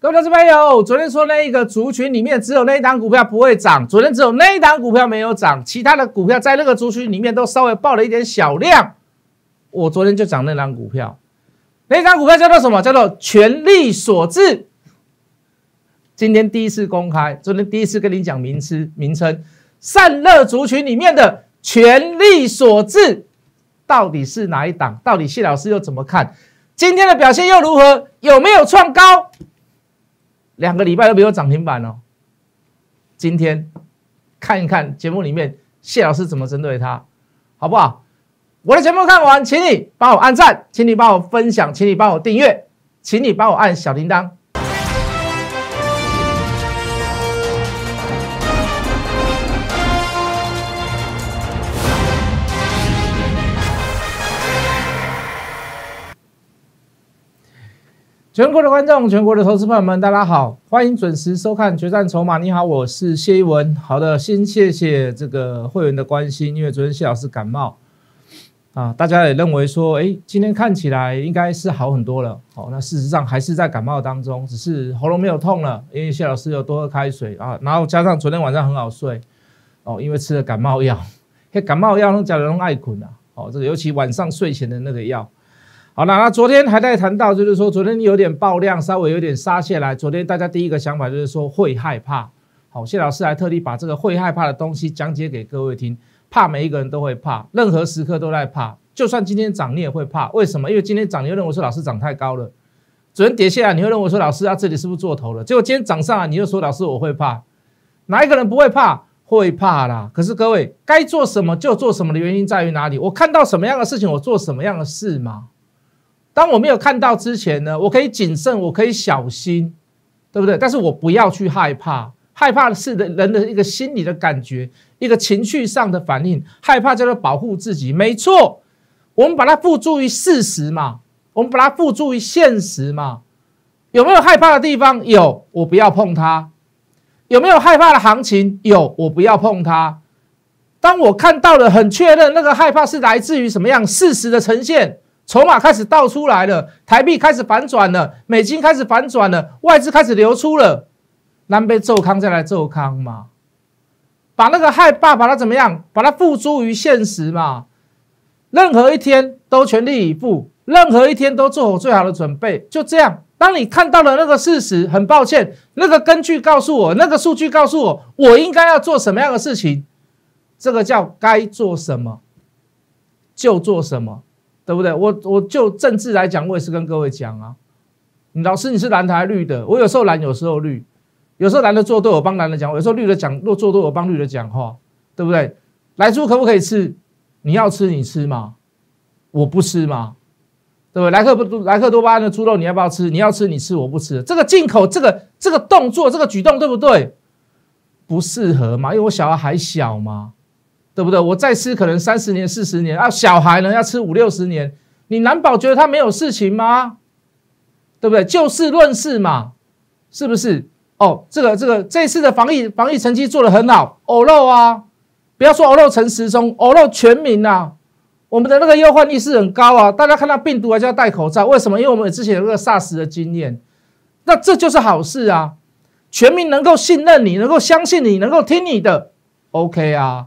各位老师朋友，昨天说那一个族群里面只有那一档股票不会涨，昨天只有那一档股票没有涨，其他的股票在那个族群里面都稍微爆了一点小量。我昨天就讲那档股票，那一档股票叫做什么？叫做权力所致。今天第一次公开，昨天第一次跟你讲名词名称，散热族群里面的权力所致到底是哪一档？到底谢老师又怎么看？今天的表现又如何？有没有创高？两个礼拜都没有涨停板了，今天看一看节目里面谢老师怎么针对他，好不好？我的节目看完，请你帮我按赞，请你帮我分享，请你帮我订阅，请你帮我按小铃铛。全国的观众，全国的投资朋友们，大家好，欢迎准时收看《决战筹码》。你好，我是谢一文。好的，先谢谢这个会员的关心，因为昨天谢老师感冒啊，大家也认为说，哎，今天看起来应该是好很多了。好，那事实上还是在感冒当中，只是喉咙没有痛了，因为谢老师又多喝开水啊，然后加上昨天晚上很好睡哦，因为吃了感冒药，感冒药假叫用爱困啊。哦，这个尤其晚上睡前的那个药。好，那那昨天还在谈到，就是说昨天有点爆量，稍微有点杀下来。昨天大家第一个想法就是说会害怕。好，谢老师还特地把这个会害怕的东西讲解给各位听。怕每一个人都会怕，任何时刻都在怕。就算今天涨，你也会怕。为什么？因为今天涨，你会认为说老师涨太高了，昨天跌下来。你会认为说老师啊，这里是不是做头了？结果今天涨上来，你又说老师我会怕。哪一个人不会怕？会怕啦。可是各位该做什么就做什么的原因在于哪里？我看到什么样的事情，我做什么样的事嘛。当我没有看到之前呢，我可以谨慎，我可以小心，对不对？但是我不要去害怕，害怕是人人的一个心理的感觉，一个情绪上的反应。害怕叫做保护自己，没错。我们把它付诸于事实嘛，我们把它付诸于现实嘛。有没有害怕的地方？有，我不要碰它。有没有害怕的行情？有，我不要碰它。当我看到了，很确认那个害怕是来自于什么样事实的呈现。筹码开始倒出来了，台币开始反转了，美金开始反转了，外资开始流出了。南北奏康再来奏康嘛，把那个害怕把它怎么样，把它付诸于现实嘛。任何一天都全力以赴，任何一天都做好最好的准备。就这样，当你看到了那个事实，很抱歉，那个根据告诉我，那个数据告诉我，我应该要做什么样的事情。这个叫该做什么就做什么。对不对？我我就政治来讲，我也是跟各位讲啊。老师，你是蓝台绿的，我有时候蓝，有时候绿，有时候蓝的做对，我帮蓝的讲；，有时候绿的讲，若做对，我帮绿的讲话，对不对？来猪可不可以吃？你要吃你吃嘛，我不吃嘛，对不对？莱克不莱克多巴胺的猪肉，你要不要吃？你要吃你吃，我不吃。这个进口，这个这个动作，这个举动，对不对？不适合嘛，因为我小孩还小嘛。对不对？我再吃可能三十年、四十年啊，小孩呢要吃五六十年，你难保觉得他没有事情吗？对不对？就事论事嘛，是不是？哦，这个、这个，这次的防疫防疫成绩做得很好，偶漏啊，不要说偶漏陈时中，偶漏全民啊，我们的那个忧患意识很高啊，大家看到病毒还要戴口罩，为什么？因为我们之前有那个 SARS 的经验，那这就是好事啊，全民能够信任你，能够相信你，能够听你的，OK 啊。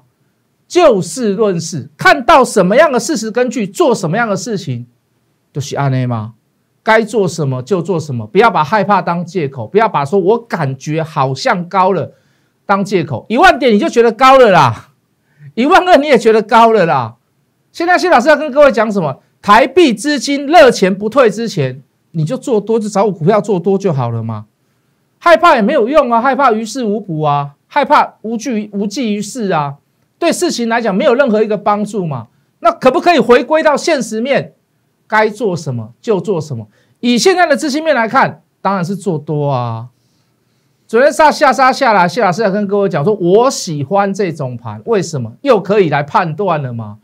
就事论事，看到什么样的事实根据，做什么样的事情，就是安内吗？该做什么就做什么，不要把害怕当借口，不要把说我感觉好像高了当借口。一万点你就觉得高了啦，一万二你也觉得高了啦。现在谢老师要跟各位讲什么？台币资金热钱不退之前，你就做多，就找股票做多就好了嘛。害怕也没有用啊，害怕于事无补啊，害怕无济无济于事啊。对事情来讲没有任何一个帮助嘛？那可不可以回归到现实面，该做什么就做什么。以现在的资金面来看，当然是做多啊。昨天下下杀下来，谢老师来跟各位讲说，我喜欢这种盘，为什么又可以来判断了吗？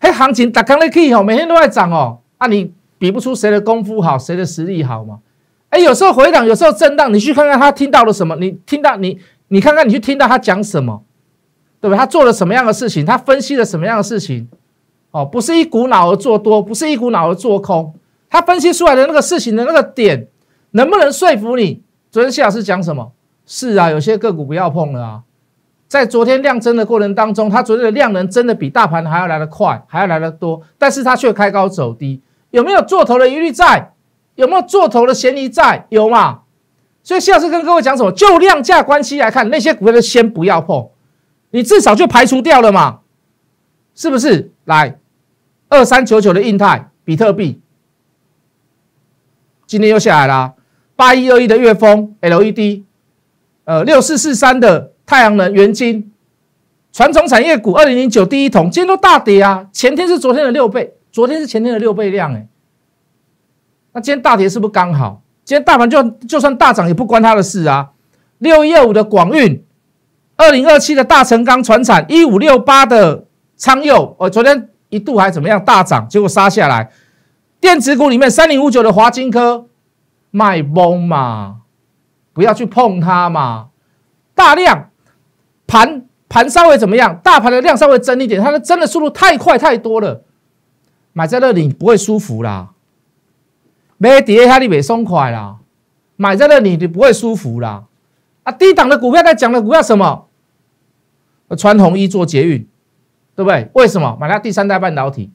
嘿，行情打康利 K 哦，每天都在涨哦。啊，你比不出谁的功夫好，谁的实力好吗？哎，有时候回档，有时候震荡，你去看看他听到了什么？你听到你你看看你去听到他讲什么？对不对？他做了什么样的事情？他分析了什么样的事情？哦，不是一股脑儿做多，不是一股脑儿做空。他分析出来的那个事情的那个点，能不能说服你？昨天谢老师讲什么？是啊，有些个股不要碰了啊。在昨天量增的过程当中，他昨天的量能真的比大盘还要来得快，还要来得多，但是它却开高走低，有没有做头的疑虑在？有没有做头的嫌疑在？有嘛？所以谢老师跟各位讲什么？就量价关系来看，那些股票就先不要碰。你至少就排除掉了嘛，是不是？来，二三九九的印泰比特币，今天又下来啦。八一二一的月丰 LED，呃，六四四三的太阳能元晶，传统产业股二零零九第一桶，今天都大跌啊。前天是昨天的六倍，昨天是前天的六倍量哎，那今天大跌是不是刚好？今天大盘就就算大涨也不关他的事啊。六一二五的广运。二零二七的大成钢船产一五六八的昌佑，我昨天一度还怎么样大涨，结果杀下来。电子股里面三零五九的华金科卖崩嘛，不要去碰它嘛。大量盘盘稍微怎么样，大盘的量稍微增一点，它的增的速度太快太多了，买在那里不会舒服啦。没跌它也没松快啦，买在那里你不会舒服啦。啊，低档的股票在讲的股票什么？穿红衣做捷运，对不对？为什么买它？第三代半导体，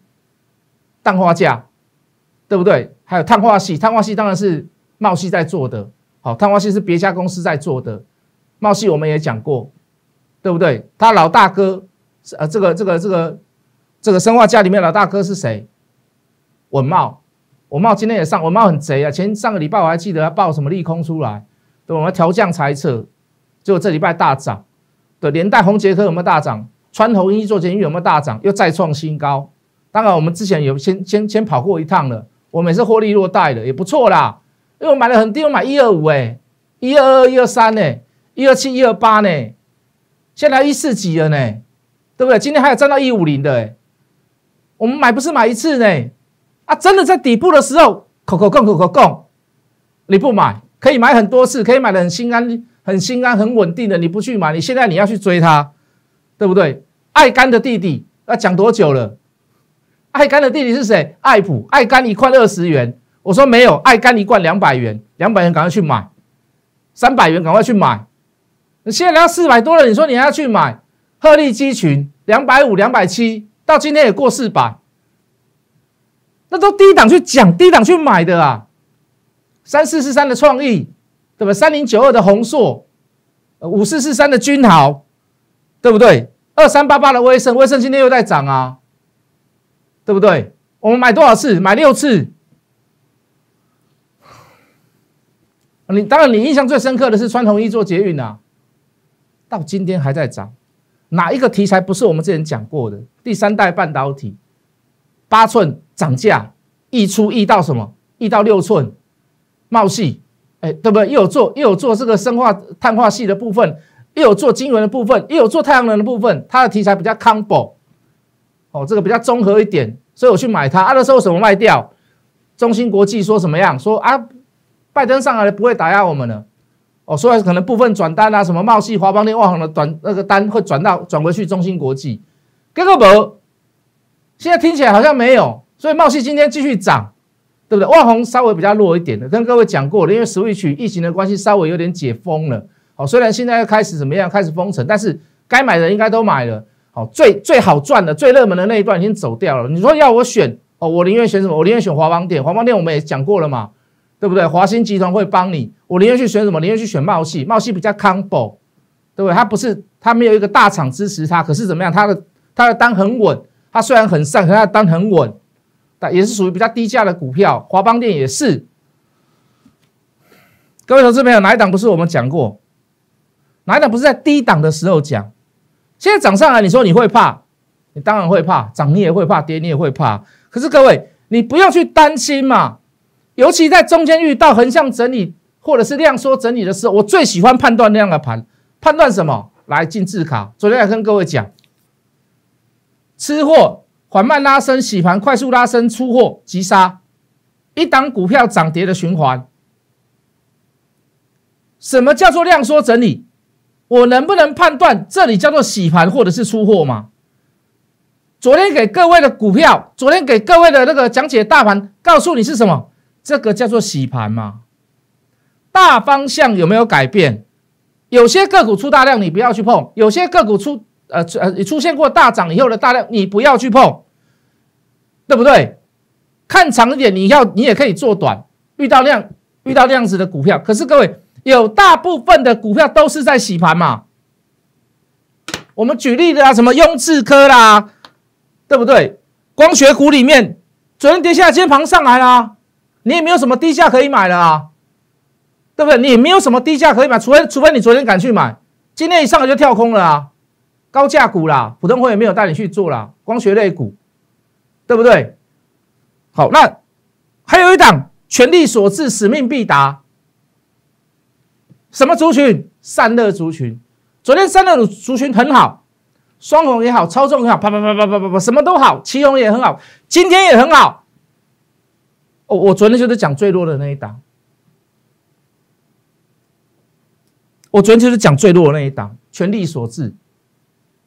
氮化镓，对不对？还有碳化系，碳化系当然是茂系在做的。好，碳化系是别家公司在做的。茂系我们也讲过，对不对？他老大哥是呃，这个这个这个这个生化家里面老大哥是谁？稳茂，稳茂今天也上，稳茂很贼啊！前上个礼拜我还记得要报什么利空出来，对们调降猜测，结果这礼拜大涨。的连带红杰克有没有大涨？川红一做监狱有没有大涨？又再创新高。当然，我们之前有先先先跑过一趟了。我也是获利落袋的也不错啦，因为我买了很低，我买一二五哎，一二二一二三呢，一二七一二八呢，现在一四几了呢，对不对？今天还有涨到一五零的哎。我们买不是买一次呢，啊，真的在底部的时候，口口供口口供，你不买可以买很多次，可以买的很心安。很心安、很稳定的，你不去买，你现在你要去追它，对不对？爱干的弟弟，那讲多久了？爱干的弟弟是谁？爱普，爱干一罐二十元，我说没有，爱干一罐两百元，两百元赶快去买，三百元赶快去买，现在家四百多了，你说你还要去买？鹤立鸡群，两百五、两百七，到今天也过四百，那都低档去讲，低档去买的啊，三四四三的创意。什么三零九二的宏硕，五四四三的君豪，对不对？二三八八的威盛，威盛今天又在涨啊，对不对？我们买多少次？买六次。你当然，你印象最深刻的是穿红衣做捷运啊，到今天还在涨。哪一个题材不是我们之前讲过的？第三代半导体，八寸涨价，溢出溢到什么？溢到六寸，冒戏。哎，对不对？又有做又有做这个生化碳化系的部分，又有做金融的部分，又有做太阳能的部分。它的题材比较 combo，哦，这个比较综合一点，所以我去买它。啊，那时候什么卖掉？中芯国际说什么样？说啊，拜登上台不会打压我们的。哦，所以可能部分转单啊，什么茂系、华邦电、旺行的短那个单会转到转回去中芯国际。g o 不？现在听起来好像没有，所以茂系今天继续涨。对不对？万红稍微比较弱一点的，跟各位讲过了，因为 Switch 疫情的关系，稍微有点解封了。好，虽然现在要开始怎么样，开始封城，但是该买的应该都买了。好，最最好赚的、最热门的那一段已经走掉了。你说要我选，哦，我宁愿选什么？我宁愿选华邦电。华邦电我们也讲过了嘛，对不对？华兴集团会帮你。我宁愿去选什么？宁愿去选茂系。茂系比较康保，对不对？它不是，它没有一个大厂支持它。可是怎么样？它的它的单很稳，它虽然很散，可是它单很稳。也是属于比较低价的股票，华邦电也是。各位投资朋友，哪一档不是我们讲过？哪一档不是在低档的时候讲？现在涨上来，你说你会怕？你当然会怕，涨你也会怕，跌你也会怕。可是各位，你不用去担心嘛。尤其在中间遇到横向整理或者是量缩整理的时候，我最喜欢判断那样的盘。判断什么？来进字卡。昨天还跟各位讲，吃货。缓慢拉升洗盘，快速拉升出货，急杀，一档股票涨跌的循环。什么叫做量缩整理？我能不能判断这里叫做洗盘或者是出货吗？昨天给各位的股票，昨天给各位的那个讲解大盘，告诉你是什么？这个叫做洗盘吗？大方向有没有改变？有些个股出大量，你不要去碰；有些个股出呃呃出现过大涨以后的大量，你不要去碰。对不对？看长一点，你要你也可以做短。遇到量遇到量子的股票，可是各位有大部分的股票都是在洗盘嘛。我们举例的啊，什么雍智科啦，对不对？光学股里面，昨天跌下，今天盘上来啦，你也没有什么低价可以买了啊，对不对？你也没有什么低价可以买，除非除非你昨天敢去买，今天一上来就跳空了啊。高价股啦，普通股也没有带你去做啦，光学类股。对不对？好，那还有一档，权力所致，使命必达。什么族群？散热族群。昨天散热族族群很好，双红也好，超重也好，啪啪啪啪啪啪啪，什么都好，旗红也很好，今天也很好。哦，我昨天就是讲最弱的那一档。我昨天就是讲最弱的那一档，权力所致，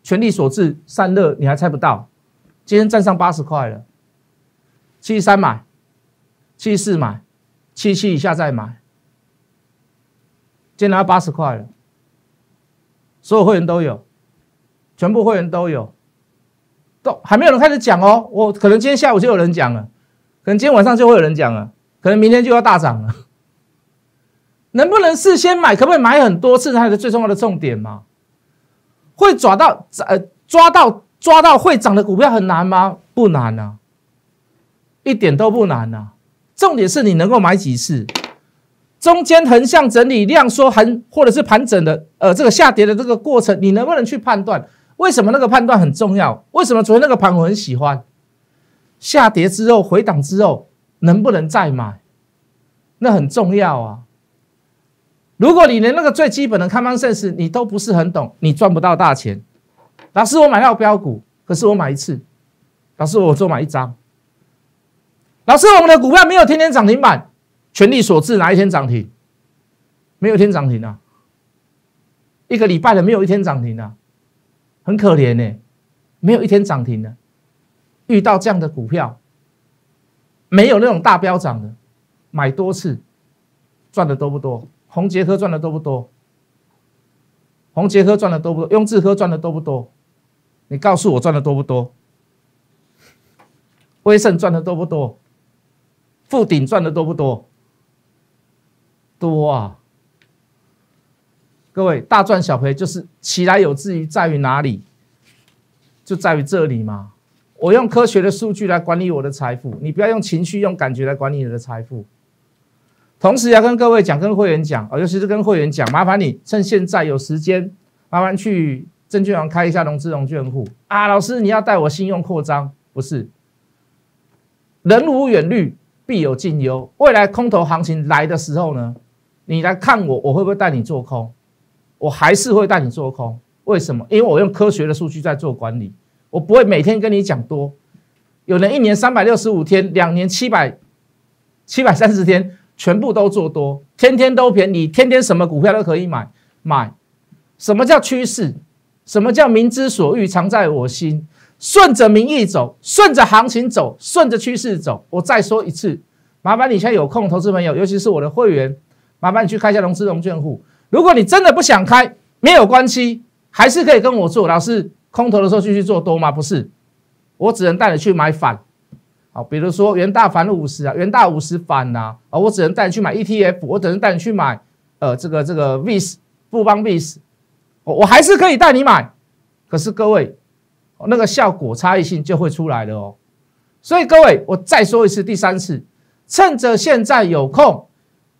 权力所致，散热，你还猜不到。今天站上八十块了，七十三买，七四买，七七以下再买。今天拿到八十块了，所有会员都有，全部会员都有，都还没有人开始讲哦。我可能今天下午就有人讲了，可能今天晚上就会有人讲了，可能明天就要大涨了。能不能事先买？可不可以买很多次？才是最重要的重点嘛？会抓到呃抓到。抓到会涨的股票很难吗？不难呐，一点都不难呐。重点是你能够买几次，中间横向整理、量缩横或者是盘整的，呃，这个下跌的这个过程，你能不能去判断？为什么那个判断很重要？为什么昨天那个盘我很喜欢？下跌之后回档之后能不能再买？那很重要啊。如果你连那个最基本的 common sense 你都不是很懂，你赚不到大钱。老师，我买到标股，可是我买一次。老师，我做买一张。老师，我们的股票没有天天涨停板，全力所致，哪一天涨停？没有一天涨停啊！一个礼拜的没有一天涨停的，很可怜呢。没有一天涨停的，遇到这样的股票，没有那种大标涨的，买多次赚的多不多？红杰科赚的多不多？红杰科赚的多不多？雍智科赚的多不多？你告诉我赚的多不多？威盛赚的多不多？富鼎赚的多不多？多啊！各位大赚小赔，就是起来有志于在于哪里？就在于这里嘛！我用科学的数据来管理我的财富，你不要用情绪、用感觉来管理你的财富。同时要跟各位讲，跟会员讲，尤其是跟会员讲，麻烦你趁现在有时间，麻烦去。证券行开一下融资融券户啊，老师你要带我信用扩张？不是，人无远虑必有近忧。未来空头行情来的时候呢，你来看我，我会不会带你做空？我还是会带你做空。为什么？因为我用科学的数据在做管理，我不会每天跟你讲多。有人一年三百六十五天，两年七百七百三十天，全部都做多，天天都便宜，天天什么股票都可以买买。什么叫趋势？什么叫民之所欲，常在我心？顺着民意走，顺着行情走，顺着趋势走。我再说一次，麻烦你现在有空，投资朋友，尤其是我的会员，麻烦你去开下融资融券户。如果你真的不想开，没有关系，还是可以跟我做。老师空头的时候继续做多吗？不是，我只能带你去买反。好，比如说元大反五十啊，元大五十反呐，啊，我只能带你去买 ETF，我只能带你去买呃这个这个 VISA 富邦 VISA。我我还是可以带你买，可是各位，那个效果差异性就会出来了哦。所以各位，我再说一次，第三次，趁着现在有空，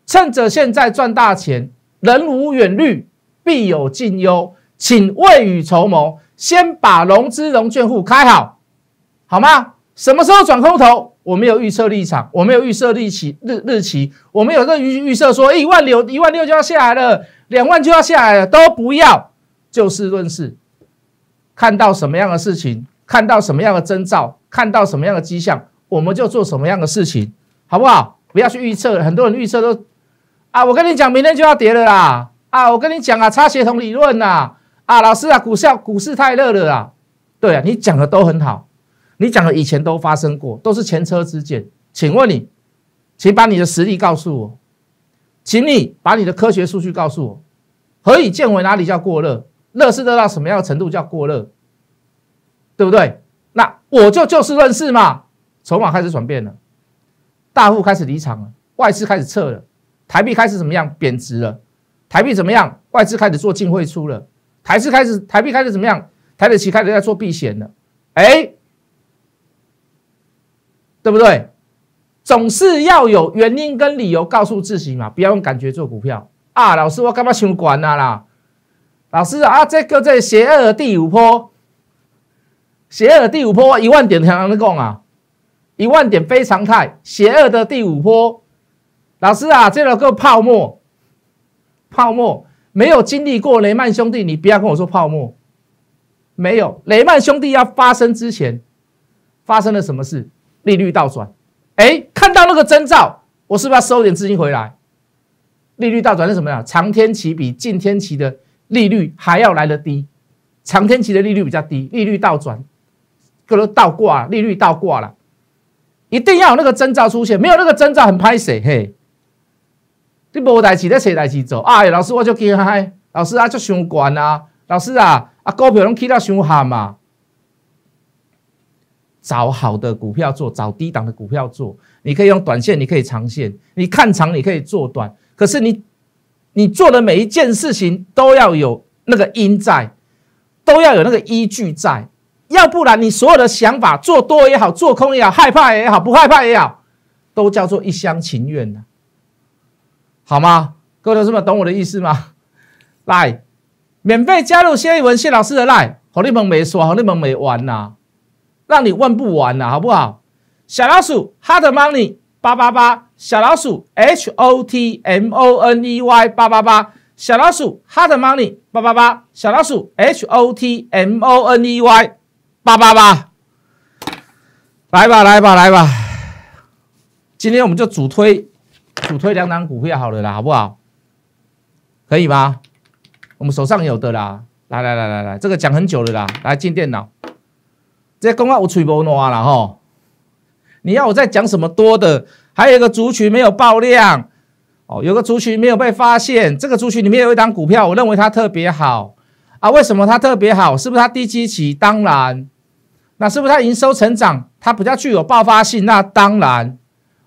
趁着现在赚大钱，人无远虑，必有近忧，请未雨绸缪，先把融资融券户开好，好吗？什么时候转空头？我没有预测立场，我没有预设利息日日期，我没有这预预设说一万六一万六就要下来了，两万就要下来了，都不要。就事论事，看到什么样的事情，看到什么样的征兆，看到什么样的迹象，我们就做什么样的事情，好不好？不要去预测，很多人预测都啊，我跟你讲，明天就要跌了啦！啊，我跟你讲啊，差协同理论呐！啊，老师啊，股市股市太热了啦！对啊，你讲的都很好，你讲的以前都发生过，都是前车之鉴。请问你，请把你的实例告诉我，请你把你的科学数据告诉我，何以见为？哪里叫过热？热是热到什么样的程度叫过热，对不对？那我就就事论事嘛。筹码开始转变了，大户开始离场了，外资开始撤了，台币开始怎么样贬值了？台币怎么样？外资开始做净汇出了，台资开始，台币开始怎么样？台的旗开始在做避险了，哎，对不对？总是要有原因跟理由告诉自己嘛，不要用感觉做股票啊。老师，我干嘛想管他啦？老师啊，这个这邪恶第五波，邪恶第五波一万点常常在讲啊，一万点非常态，邪恶的第五波。老师啊，这个泡沫，泡沫没有经历过雷曼兄弟，你不要跟我说泡沫。没有雷曼兄弟要发生之前，发生了什么事？利率倒转，哎，看到那个征兆，我是不是要收点资金回来？利率倒转是什么呀？长天期比近天期的。利率还要来得低，长天期的利率比较低，利率倒转，各都倒挂，利率倒挂了，一定要有那个征兆出现，没有那个征兆很拍死，嘿，你无代志，在谁代志做？哎，老师我就惊嗨，老师啊，就上管啊，老师啊，啊股票龙起到上喊嘛，找好的股票做，找低档的股票做，你可以用短线，你可以长线，你看长你可以做短，可是你。你做的每一件事情都要有那个因在，都要有那个依据在，要不然你所有的想法做多也好，做空也好，害怕也好，不害怕也好，都叫做一厢情愿了，好吗？各位老师们，懂我的意思吗？来，免费加入谢一文谢老师的赖，侯立鹏没说，侯立鹏没完呐，让你问不完呐，好不好？小老鼠，Hard Money，八八八。小老鼠 H O T M O N E Y 八八八，小老鼠 Hot Money 八八八，小老鼠 H O T M O N E Y 八八八，来吧来吧来吧，今天我们就主推主推两档股票好了啦，好不好？可以吗？我们手上有的啦，来来来来来，这个讲很久了啦，来进电脑，这公告我趣理不完啦吼，你要我再讲什么多的？还有一个族群没有爆量，哦，有个族群没有被发现。这个族群里面有一档股票，我认为它特别好啊。为什么它特别好？是不是它低基期？当然。那是不是它营收成长？它比较具有爆发性？那当然。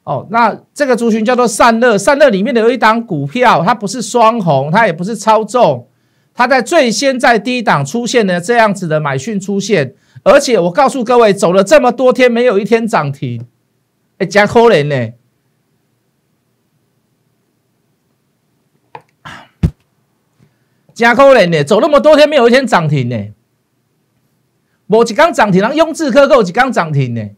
哦，那这个族群叫做散热。散热里面的有一档股票，它不是双红，它也不是超重，它在最先在低档出现的这样子的买讯出现。而且我告诉各位，走了这么多天，没有一天涨停，哎，加可怜呢。真可怜呢，走那么多天没有一天涨停呢，无一天涨停，那雍智科有一竿涨停呢，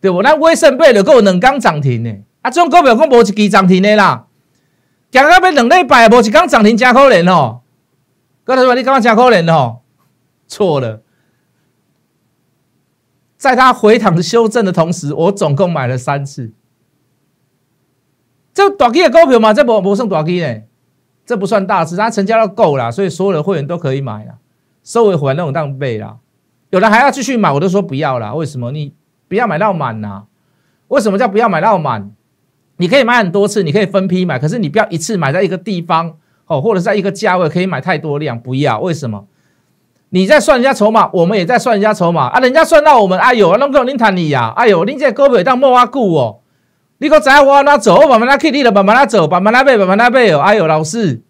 对不？那威盛贝就够两竿涨停呢，啊，这种股票够无一期涨停的啦，行到尾两礼拜无一天涨停，真可怜哦。哥头说你讲真可怜哦，错了。在他回档修正的同时，我总共买了三次。这大基的股票嘛，这无无算大基呢。这不算大事，他成交到够了，所以所有的会员都可以买了，收尾还那种量倍啦。有的还要继续买，我都说不要了。为什么？你不要买到满呐？为什么叫不要买到满？你可以买很多次，你可以分批买，可是你不要一次买在一个地方哦，或者在一个价位可以买太多量，不要。为什么？你在算人家筹码，我们也在算人家筹码啊。人家算到我们啊，有啊，那个林坦你呀，哎呦，林姐胳膊当莫阿久哦。你个仔，我慢慢走，我慢慢来开，你了慢慢来走，慢慢来卖，慢慢来卖哎呦，老师，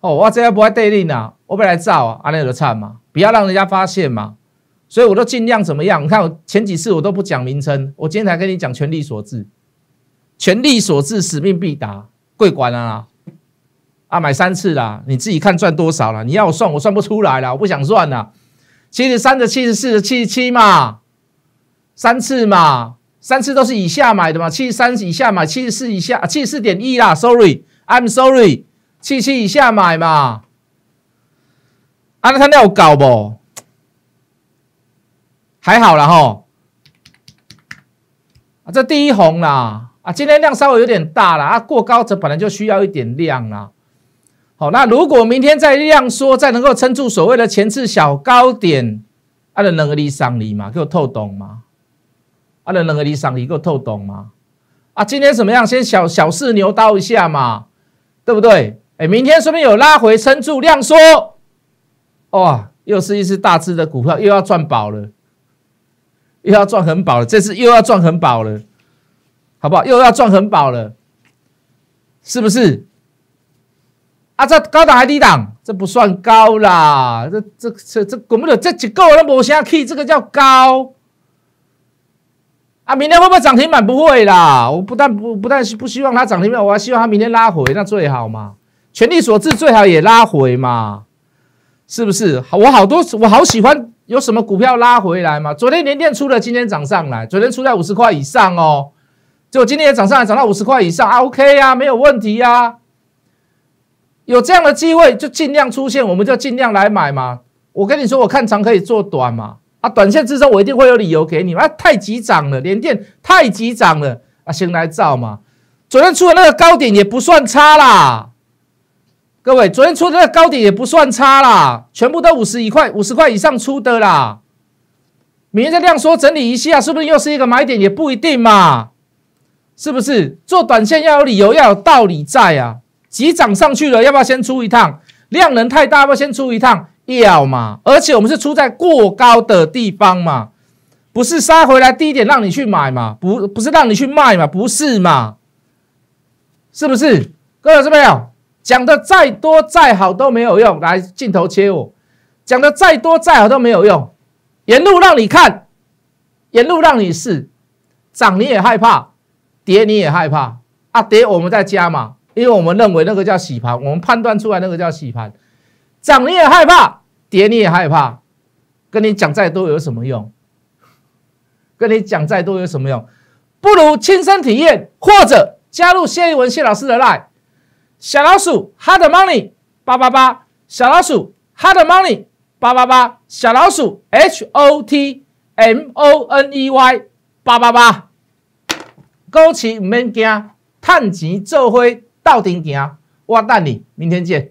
哦，我这个不会对你呐，我不来早啊，阿恁就惨嘛，不要让人家发现嘛，所以我都尽量怎么样？你看我前几次我都不讲名称，我今天才跟你讲权力所致，权力所致使命必达，贵管啦，啊，买三次啦，你自己看赚多少了？你要我算，我算不出来了，我不想算呐，七十三的七十四的七七嘛，三次嘛。三次都是以下买的嘛，七十三以下买，七十四以下，七十四点一啦。Sorry，I'm sorry，七七以下买嘛。啊，那他那有搞不？还好啦吼。啊，这第一红啦。啊，今天量稍微有点大了啊，过高则本来就需要一点量啦。好，那如果明天再量缩，再能够撑住所谓的前次小高点，它的能力上离嘛，给我透懂吗？啊，恁两个立场，你够透懂吗？啊，今天怎么样？先小小试牛刀一下嘛，对不对？哎，明天不便有拉回撑住量缩，哇，又是一只大只的股票，又要赚饱了，又要赚很饱了，这次又要赚很饱了，好不好？又要赚很饱了，是不是？啊，这高档还低档？这不算高啦，这这这这管不了，这几个人 k e 气，这个叫高。啊，明天会不会涨停板？不会啦！我不但不不但不希望它涨停板，我还希望它明天拉回，那最好嘛。全力所致，最好也拉回嘛，是不是？好，我好多，我好喜欢有什么股票拉回来嘛。昨天连电出了，今天涨上来，昨天出在五十块以上哦，就果今天也涨上来，涨到五十块以上，OK 呀，没有问题呀。有这样的机会，就尽量出现，我们就尽量来买嘛。我跟你说，我看长可以做短嘛。啊，短线之中我一定会有理由给你们。啊，太急涨了，连电太急涨了，啊，先来造嘛。昨天出的那个高点也不算差啦，各位昨天出的那个高点也不算差啦，全部都五十一块、五十块以上出的啦。明天再量缩整理一下，是不是又是一个买点？也不一定嘛，是不是？做短线要有理由，要有道理在啊。急涨上去了，要不要先出一趟？量能太大，要不要先出一趟？要嘛，而且我们是出在过高的地方嘛，不是杀回来低点让你去买嘛，不不是让你去卖嘛，不是嘛？是不是，各位有没有？讲的再多再好都没有用，来镜头切我，讲的再多再好都没有用，沿路让你看，沿路让你试，涨你也害怕，跌你也害怕，啊跌我们在加嘛，因为我们认为那个叫洗盘，我们判断出来那个叫洗盘。涨你也害怕，跌你也害怕，跟你讲再多有什么用？跟你讲再多有什么用？不如亲身体验，或者加入谢一文谢老师的 Line，小老鼠 Hard Money 八八八，小老鼠 Hard Money 八八八，小老鼠 H O T M O N E Y 八八八，恭喜免惊，探钱做灰到顶惊，我等你明天见。